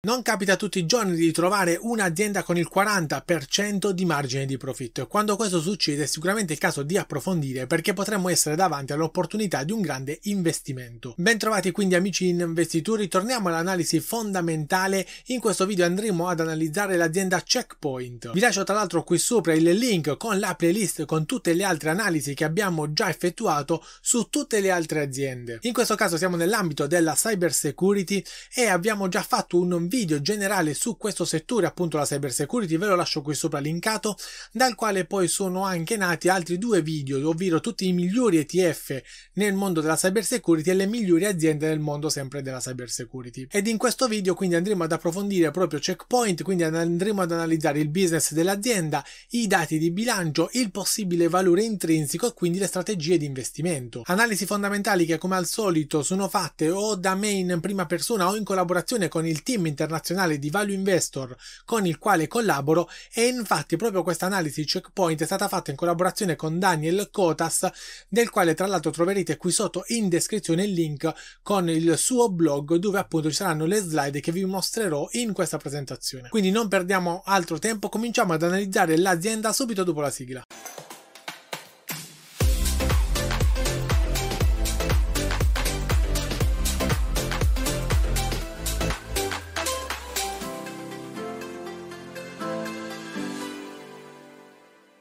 Non capita tutti i giorni di trovare un'azienda con il 40% di margine di profitto e quando questo succede è sicuramente il caso di approfondire perché potremmo essere davanti all'opportunità di un grande investimento. Bentrovati quindi amici investitori, torniamo all'analisi fondamentale. In questo video andremo ad analizzare l'azienda Checkpoint. Vi lascio tra l'altro qui sopra il link con la playlist con tutte le altre analisi che abbiamo già effettuato su tutte le altre aziende. In questo caso siamo nell'ambito della cyber security e abbiamo già fatto un video generale su questo settore, appunto la cyber security, ve lo lascio qui sopra linkato, dal quale poi sono anche nati altri due video, ovvero tutti i migliori ETF nel mondo della cyber security e le migliori aziende nel mondo sempre della cyber security. Ed in questo video quindi andremo ad approfondire proprio checkpoint, quindi andremo ad analizzare il business dell'azienda, i dati di bilancio, il possibile valore intrinseco e quindi le strategie di investimento. Analisi fondamentali che come al solito sono fatte o da me in prima persona o in collaborazione con il team internazionale di value investor con il quale collaboro e infatti proprio questa analisi checkpoint è stata fatta in collaborazione con Daniel Cotas, del quale tra l'altro troverete qui sotto in descrizione il link con il suo blog dove appunto ci saranno le slide che vi mostrerò in questa presentazione. Quindi non perdiamo altro tempo, cominciamo ad analizzare l'azienda subito dopo la sigla.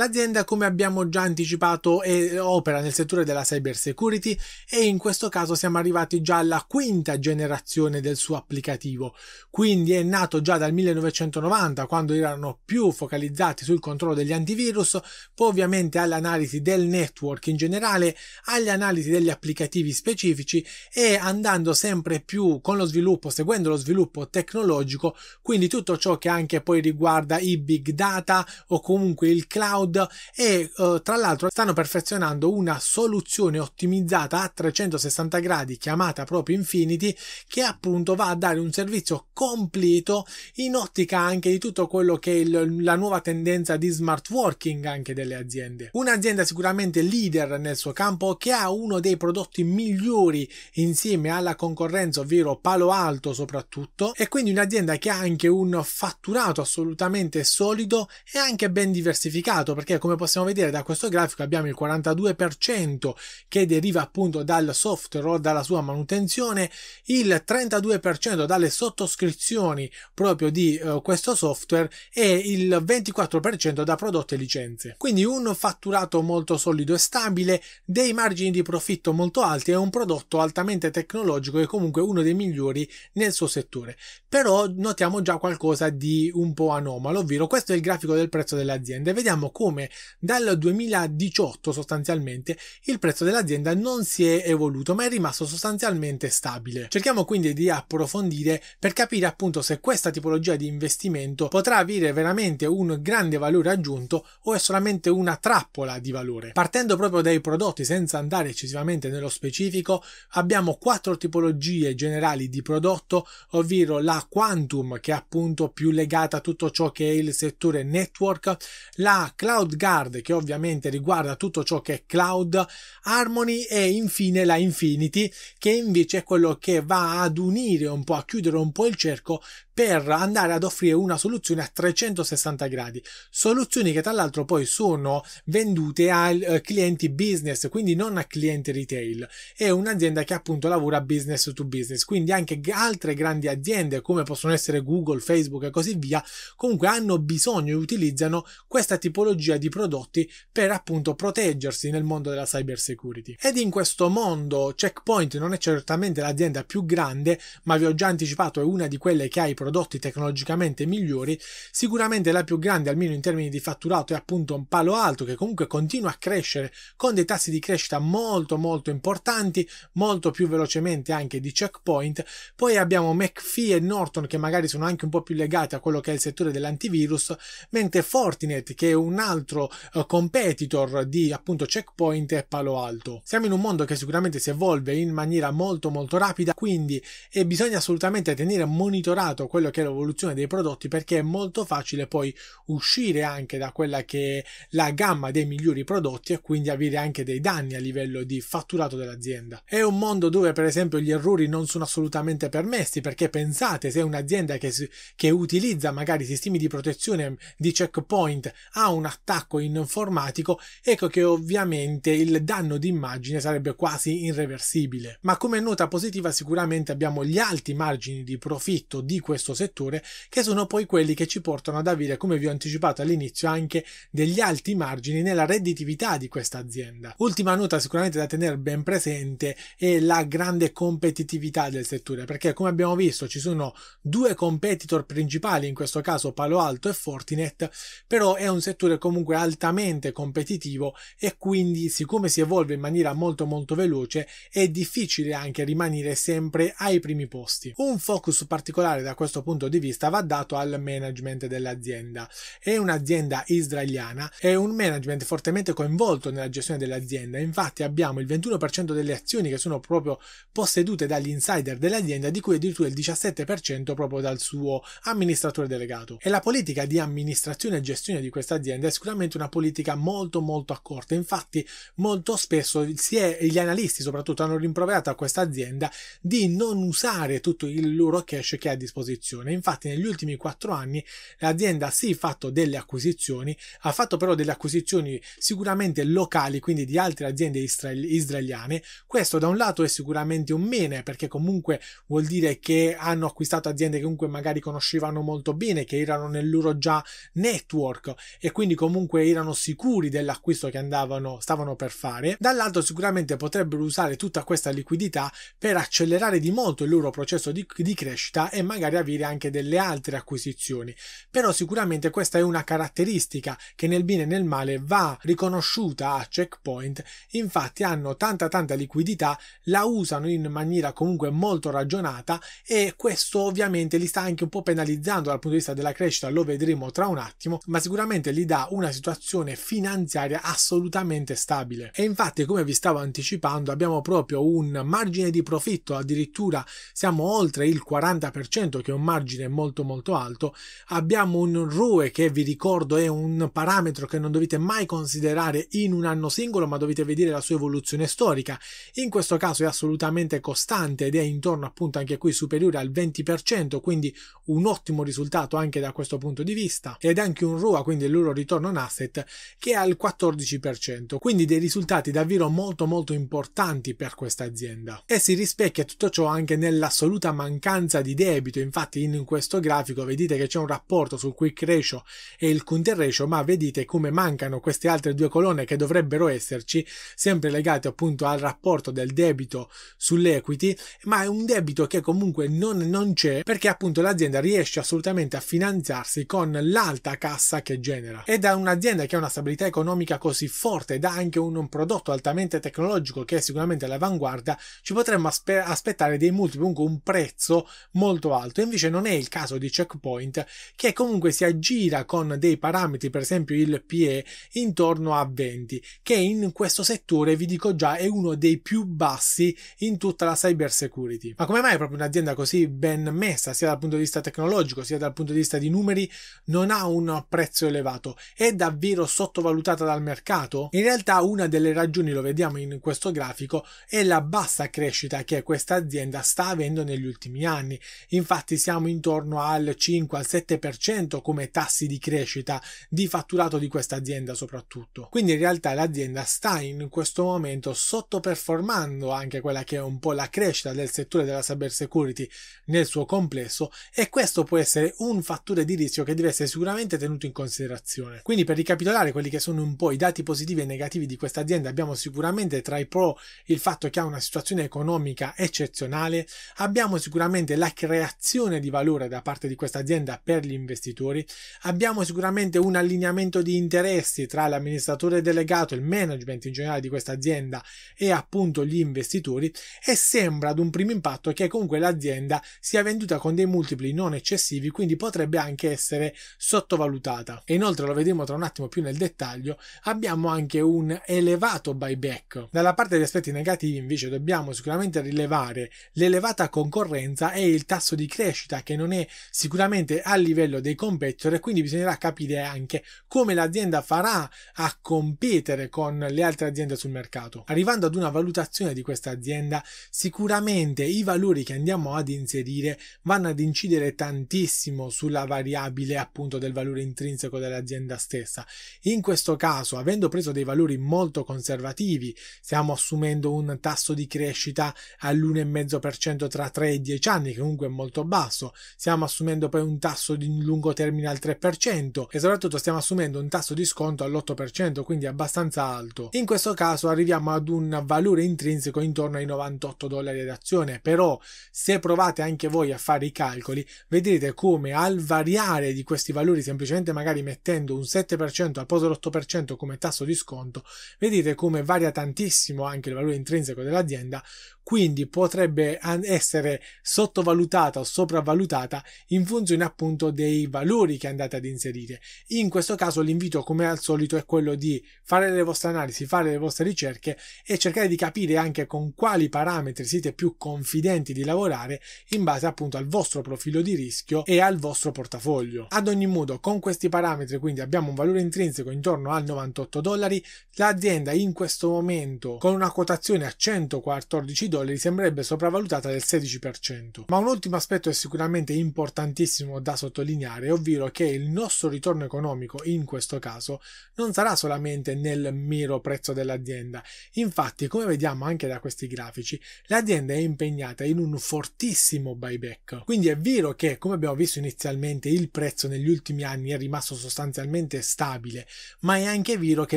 L'azienda, come abbiamo già anticipato, è, opera nel settore della cyber security e in questo caso siamo arrivati già alla quinta generazione del suo applicativo. Quindi è nato già dal 1990, quando erano più focalizzati sul controllo degli antivirus, poi ovviamente all'analisi del network in generale, agli analisi degli applicativi specifici e andando sempre più con lo sviluppo, seguendo lo sviluppo tecnologico, quindi tutto ciò che anche poi riguarda i big data o comunque il cloud cloud e eh, tra l'altro stanno perfezionando una soluzione ottimizzata a 360 gradi chiamata proprio Infinity che appunto va a dare un servizio completo in ottica anche di tutto quello che è il, la nuova tendenza di smart working anche delle aziende. Un'azienda sicuramente leader nel suo campo che ha uno dei prodotti migliori insieme alla concorrenza, ovvero Palo Alto soprattutto, e quindi un'azienda che ha anche un fatturato assolutamente solido e anche ben diversificato perché come possiamo vedere da questo grafico abbiamo il 42% che deriva appunto dal software o dalla sua manutenzione, il 32% dalle sottoscrizioni proprio di eh, questo software e il 24% da prodotti e licenze. Quindi un fatturato molto solido e stabile, dei margini di profitto molto alti e un prodotto altamente tecnologico e comunque uno dei migliori nel suo settore. Però notiamo già qualcosa di un po' anomalo, ovvero questo è il grafico del prezzo dell'azienda e vediamo come come dal 2018 sostanzialmente il prezzo dell'azienda non si è evoluto ma è rimasto sostanzialmente stabile. Cerchiamo quindi di approfondire per capire appunto se questa tipologia di investimento potrà avere veramente un grande valore aggiunto o è solamente una trappola di valore. Partendo proprio dai prodotti senza andare eccessivamente nello specifico abbiamo quattro tipologie generali di prodotto ovvero la quantum che è appunto più legata a tutto ciò che è il settore network, la cloud CloudGuard che ovviamente riguarda tutto ciò che è Cloud Harmony e infine la Infinity che invece è quello che va ad unire un po', a chiudere un po' il cerco per andare ad offrire una soluzione a 360 gradi. Soluzioni che tra l'altro poi sono vendute a eh, clienti business, quindi non a clienti retail. È un'azienda che appunto lavora business to business, quindi anche altre grandi aziende come possono essere Google, Facebook e così via, comunque hanno bisogno e utilizzano questa tipologia di prodotti per appunto proteggersi nel mondo della cyber security. Ed in questo mondo Checkpoint non è certamente l'azienda più grande, ma vi ho già anticipato è una di quelle che ha i prodotti prodotti tecnologicamente migliori, sicuramente la più grande almeno in termini di fatturato è appunto un palo alto che comunque continua a crescere con dei tassi di crescita molto molto importanti, molto più velocemente anche di checkpoint, poi abbiamo McPhee e Norton che magari sono anche un po' più legati a quello che è il settore dell'antivirus, mentre Fortinet che è un altro eh, competitor di appunto checkpoint e palo alto. Siamo in un mondo che sicuramente si evolve in maniera molto molto rapida, quindi e bisogna assolutamente tenere monitorato quello quello che è l'evoluzione dei prodotti perché è molto facile poi uscire anche da quella che è la gamma dei migliori prodotti e quindi avere anche dei danni a livello di fatturato dell'azienda. È un mondo dove per esempio gli errori non sono assolutamente permessi perché pensate se un'azienda che, che utilizza magari sistemi di protezione di checkpoint ha un attacco informatico, ecco che ovviamente il danno d'immagine sarebbe quasi irreversibile. Ma come nota positiva sicuramente abbiamo gli alti margini di profitto di questo questo settore, che sono poi quelli che ci portano ad avere, come vi ho anticipato all'inizio, anche degli alti margini nella redditività di questa azienda. Ultima nota sicuramente da tenere ben presente è la grande competitività del settore, perché come abbiamo visto ci sono due competitor principali, in questo caso Palo Alto e Fortinet, però è un settore comunque altamente competitivo e quindi siccome si evolve in maniera molto molto veloce è difficile anche rimanere sempre ai primi posti. Un focus particolare da questo questo punto di vista va dato al management dell'azienda. È un'azienda israeliana e un management fortemente coinvolto nella gestione dell'azienda. Infatti abbiamo il 21% delle azioni che sono proprio possedute dagli insider dell'azienda, di cui addirittura il 17% proprio dal suo amministratore delegato. E la politica di amministrazione e gestione di questa azienda è sicuramente una politica molto molto accorta. Infatti molto spesso si è, gli analisti soprattutto hanno rimproverato a questa azienda di non usare tutto il loro cash che ha a disposizione acquisizione. Infatti negli ultimi quattro anni l'azienda ha sì fatto delle acquisizioni, ha fatto però delle acquisizioni sicuramente locali, quindi di altre aziende israeli- israeliane. Questo da un lato è sicuramente un bene perché comunque vuol dire che hanno acquistato aziende che comunque magari conoscevano molto bene, che erano nel loro già network e quindi comunque erano sicuri dell'acquisto che andavano, stavano per fare. Dall'altro sicuramente potrebbero usare tutta questa liquidità per accelerare di molto il loro processo di, di crescita e magari avere avere anche delle altre acquisizioni, però sicuramente questa è una caratteristica che nel bene e nel male va riconosciuta a Checkpoint, infatti hanno tanta tanta liquidità, la usano in maniera comunque molto ragionata e questo ovviamente li sta anche un po' penalizzando dal punto di vista della crescita, lo vedremo tra un attimo, ma sicuramente gli dà una situazione finanziaria assolutamente stabile. E infatti come vi stavo anticipando abbiamo proprio un margine di profitto, addirittura siamo oltre il 40% che è un un margine molto molto alto. Abbiamo un RUE che vi ricordo è un parametro che non dovete mai considerare in un anno singolo, ma dovete vedere la sua evoluzione storica. In questo caso è assolutamente costante ed è intorno appunto anche qui superiore al 20%, quindi un ottimo risultato anche da questo punto di vista. Ed anche un RUA, quindi il loro ritorno on asset, che è al 14%. Quindi dei risultati davvero molto molto importanti per questa azienda. E si rispecchia tutto ciò anche nell'assoluta mancanza di debito, infatti infatti in questo grafico vedete che c'è un rapporto sul quick ratio e il counter ratio, ma vedete come mancano queste altre due colonne che dovrebbero esserci, sempre legate appunto al rapporto del debito sull'equity, ma è un debito che comunque non, non c'è perché appunto l'azienda riesce assolutamente a finanziarsi con l'alta cassa che genera. E da un'azienda che ha una stabilità economica così forte, da anche un, un prodotto altamente tecnologico che è sicuramente all'avanguardia, ci potremmo aspe aspettare dei multipli, comunque un prezzo molto alto. Invece invece non è il caso di Checkpoint, che comunque si aggira con dei parametri, per esempio il PE, intorno a 20, che in questo settore, vi dico già, è uno dei più bassi in tutta la cyber security. Ma come mai proprio un'azienda così ben messa, sia dal punto di vista tecnologico, sia dal punto di vista di numeri, non ha un prezzo elevato? È davvero sottovalutata dal mercato? In realtà una delle ragioni, lo vediamo in questo grafico, è la bassa crescita che questa azienda sta avendo negli ultimi anni. Infatti siamo siamo intorno al 5 al 7% come tassi di crescita di fatturato di questa azienda soprattutto. Quindi in realtà l'azienda sta in questo momento sottoperformando anche quella che è un po' la crescita del settore della cyber security nel suo complesso e questo può essere un fattore di rischio che deve essere sicuramente tenuto in considerazione. Quindi per ricapitolare quelli che sono un po' i dati positivi e negativi di questa azienda abbiamo sicuramente tra i pro il fatto che ha una situazione economica eccezionale, abbiamo sicuramente la creazione creazione di valore da parte di questa azienda per gli investitori, abbiamo sicuramente un allineamento di interessi tra l'amministratore delegato, il management in generale di questa azienda e appunto gli investitori e sembra ad un primo impatto che comunque l'azienda sia venduta con dei multipli non eccessivi, quindi potrebbe anche essere sottovalutata. E inoltre lo vedremo tra un attimo più nel dettaglio, abbiamo anche un elevato buyback. Dalla parte degli aspetti negativi invece dobbiamo sicuramente rilevare l'elevata concorrenza e il tasso di crescita crescita che non è sicuramente a livello dei competitor e quindi bisognerà capire anche come l'azienda farà a competere con le altre aziende sul mercato. Arrivando ad una valutazione di questa azienda, sicuramente i valori che andiamo ad inserire vanno ad incidere tantissimo sulla variabile appunto del valore intrinseco dell'azienda stessa. In questo caso, avendo preso dei valori molto conservativi, stiamo assumendo un tasso di crescita all'1,5% tra 3 e 10 anni, che comunque è molto basso tasso. Stiamo assumendo poi un tasso di lungo termine al 3% e soprattutto stiamo assumendo un tasso di sconto all'8%, quindi abbastanza alto. In questo caso arriviamo ad un valore intrinseco intorno ai 98 dollari ad azione, però se provate anche voi a fare i calcoli vedrete come al variare di questi valori semplicemente magari mettendo un 7% al posto dell'8% come tasso di sconto, vedete come varia tantissimo anche il valore intrinseco dell'azienda, quindi potrebbe essere sottovalutata o sopravvalutata sopravvalutata in funzione appunto dei valori che andate ad inserire. In questo caso l'invito come al solito è quello di fare le vostre analisi, fare le vostre ricerche e cercare di capire anche con quali parametri siete più confidenti di lavorare in base appunto al vostro profilo di rischio e al vostro portafoglio. Ad ogni modo con questi parametri quindi abbiamo un valore intrinseco intorno al 98 dollari, l'azienda in questo momento con una quotazione a 114 dollari sembrerebbe sopravvalutata del 16%. Ma un ultimo aspetto è sicuramente sicuramente importantissimo da sottolineare, ovvero che il nostro ritorno economico in questo caso non sarà solamente nel mero prezzo dell'azienda. Infatti, come vediamo anche da questi grafici, l'azienda è impegnata in un fortissimo buyback. Quindi è vero che, come abbiamo visto inizialmente, il prezzo negli ultimi anni è rimasto sostanzialmente stabile, ma è anche vero che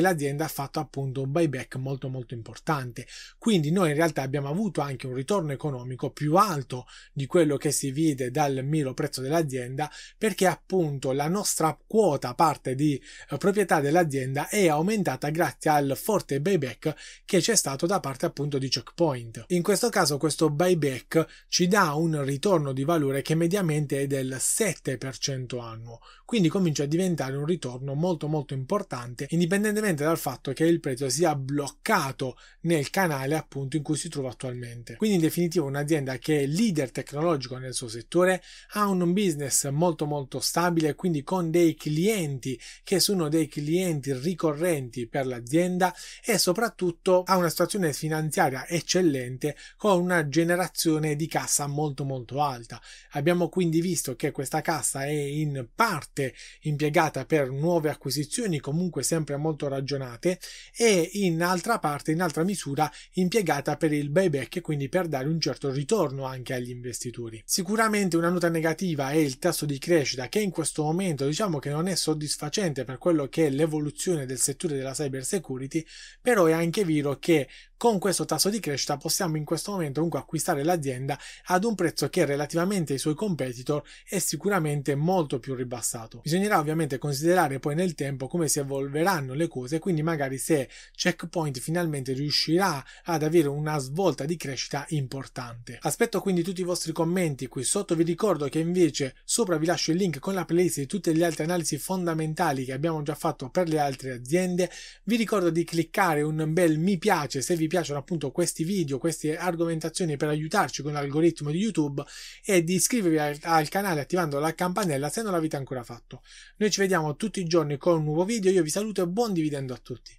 l'azienda ha fatto appunto un buyback molto molto importante. Quindi noi in realtà abbiamo avuto anche un ritorno economico più alto di quello che si vede dipende dal mero prezzo dell'azienda perché appunto la nostra quota parte di eh, proprietà dell'azienda è aumentata grazie al forte buyback che c'è stato da parte appunto di Checkpoint. In questo caso questo buyback ci dà un ritorno di valore che mediamente è del 7% annuo, quindi comincia a diventare un ritorno molto molto importante indipendentemente dal fatto che il prezzo sia bloccato nel canale appunto in cui si trova attualmente. Quindi in definitiva un'azienda che è leader tecnologico nel suo settore settore ha un business molto molto stabile quindi con dei clienti che sono dei clienti ricorrenti per l'azienda e soprattutto ha una situazione finanziaria eccellente con una generazione di cassa molto molto alta abbiamo quindi visto che questa cassa è in parte impiegata per nuove acquisizioni comunque sempre molto ragionate e in altra parte in altra misura impiegata per il buyback e quindi per dare un certo ritorno anche agli investitori sicuramente Ovviamente una nota negativa è il tasso di crescita che in questo momento diciamo che non è soddisfacente per quello che è l'evoluzione del settore della cyber security, però è anche vero che con questo tasso di crescita possiamo in questo momento comunque acquistare l'azienda ad un prezzo che relativamente ai suoi competitor è sicuramente molto più ribassato. Bisognerà ovviamente considerare poi nel tempo come si evolveranno le cose, quindi magari se Checkpoint finalmente riuscirà ad avere una svolta di crescita importante. Aspetto quindi tutti i vostri commenti qui sotto, vi ricordo che invece sopra vi lascio il link con la playlist di tutte le altre analisi fondamentali che abbiamo già fatto per le altre aziende, vi ricordo di cliccare un bel mi piace se vi vi piacciono appunto questi video, queste argomentazioni per aiutarci con l'algoritmo di YouTube e di iscrivervi al, al canale attivando la campanella se non l'avete ancora fatto. Noi ci vediamo tutti i giorni con un nuovo video, io vi saluto e buon dividendo a tutti.